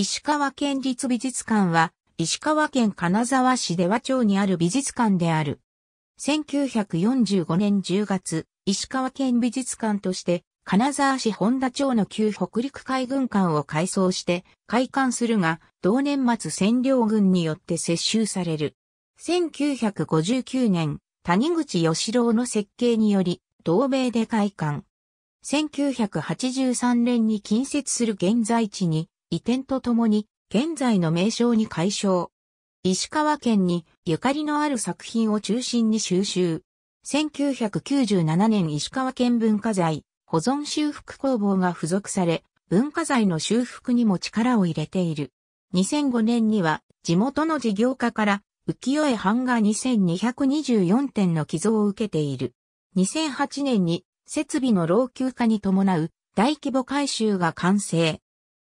石川県立美術館は、石川県金沢市出羽町にある美術館である。1945年10月、石川県美術館として、金沢市本田町の旧北陸海軍館を改装して開館するが、同年末占領軍によって接収される。1959年、谷口義郎の設計により、同米で開館。1983年に近接する現在地に移転とともに現在の名称に解消。石川県にゆかりのある作品を中心に収集。1997年石川県文化財保存修復工房が付属され、文化財の修復にも力を入れている。2005年には地元の事業家から浮世絵版画2224点の寄贈を受けている。2008年に設備の老朽化に伴う大規模改修が完成。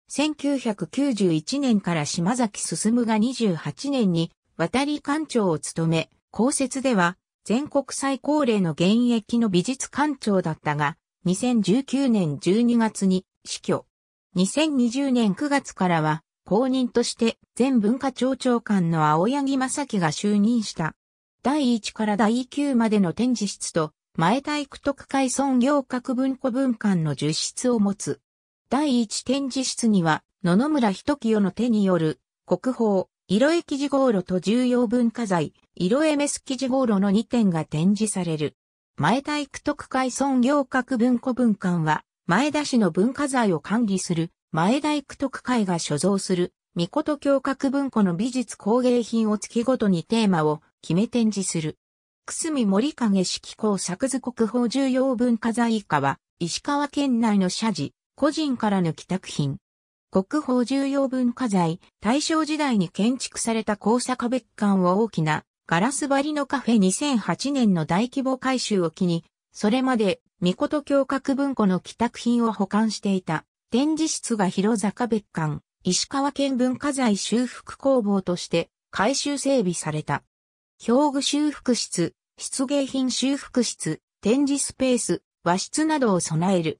1991年から島崎進が28年に渡り館長を務め、公設では全国最高齢の現役の美術館長だったが、2019年12月に死去。2020年9月からは公認として前文化庁長官の青柳正樹が就任した。第1から第9までの展示室と前体育特会村業各文庫文館の1室を持つ。第一展示室には、野々村人清の手による、国宝、色絵記事号炉と重要文化財、色絵メス記事号炉の2点が展示される。前田育徳会尊行格文庫文館は、前田市の文化財を管理する、前田育徳会が所蔵する、御事教格文庫の美術工芸品を月ごとにテーマを決め展示する。久住森影式工作図国宝重要文化財以下は、石川県内の社寺、個人からの帰宅品。国宝重要文化財、大正時代に建築された高坂別館を大きなガラス張りのカフェ2008年の大規模改修を機に、それまで、御事教閣文庫の帰宅品を保管していた展示室が広坂別館、石川県文化財修復工房として改修整備された。表具修復室、漆芸品修復室、展示スペース、和室などを備える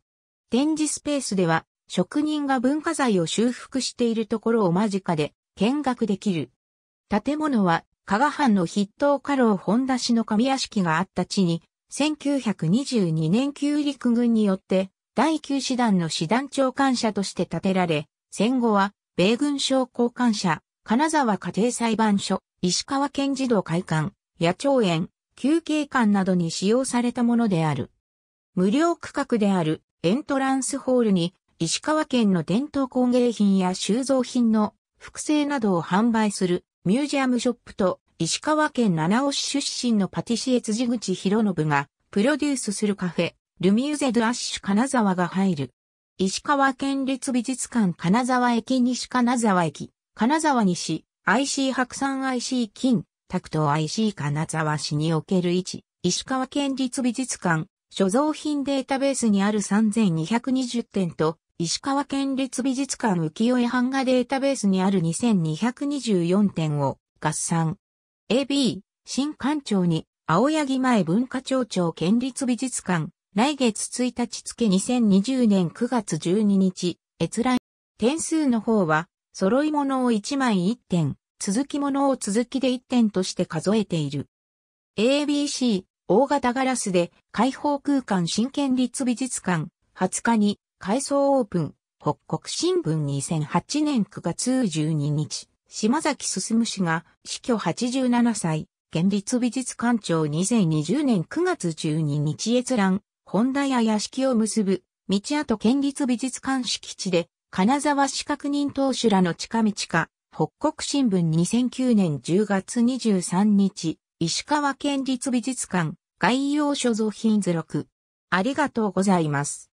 展示スペースでは、職人が文化財を修復しているところを間近で見学できる。建物は、加賀藩の筆頭家老本田氏の神屋敷があった地に、1922年旧陸軍によって、第9師団の師団長官舎として建てられ、戦後は、米軍将校官舎、金沢家庭裁判所、石川県児童会館、野鳥園、休憩館などに使用されたものである。無料区画であるエントランスホールに石川県の伝統工芸品や収蔵品の複製などを販売するミュージアムショップと石川県七尾市出身のパティシエ辻口博信がプロデュースするカフェ、ルミューゼ・ド・アッシュ金沢が入る。石川県立美術館金沢駅西金沢駅、金沢西、IC 白山 IC 金、タクト IC 金沢市における位置、石川県立美術館所蔵品データベースにある3220点と、石川県立美術館浮世絵版画データベースにある2224点を合算。AB、新館長に、青柳前文化庁長県立美術館、来月1日付2020年9月12日、閲覧。点数の方は、揃い物を1枚1点、続き物を続きで1点として数えている。ABC、大型ガラスで開放空間新建立美術館20日に改装オープン。北国新聞2008年9月12日、島崎進氏が死去87歳、県立美術館長2020年9月12日閲覧、本田や屋敷を結ぶ、道跡県立美術館敷地で、金沢市確認当主らの近道か、北国新聞2009年10月23日、石川県立美術館概要所蔵品図録。ありがとうございます。